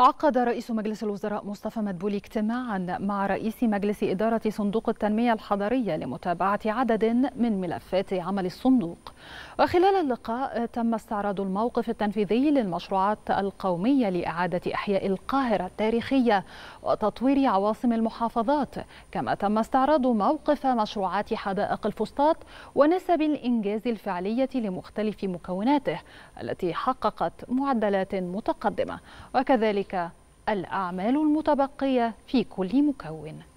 عقد رئيس مجلس الوزراء مصطفى مدبولي اجتماعا مع رئيس مجلس إدارة صندوق التنمية الحضرية لمتابعة عدد من ملفات عمل الصندوق وخلال اللقاء تم استعراض الموقف التنفيذي للمشروعات القومية لإعادة إحياء القاهرة التاريخية وتطوير عواصم المحافظات كما تم استعراض موقف مشروعات حدائق الفسطاط ونسب الإنجاز الفعلية لمختلف مكوناته التي حققت معدلات متقدمة وكذلك وكذلك الأعمال المتبقية في كل مكون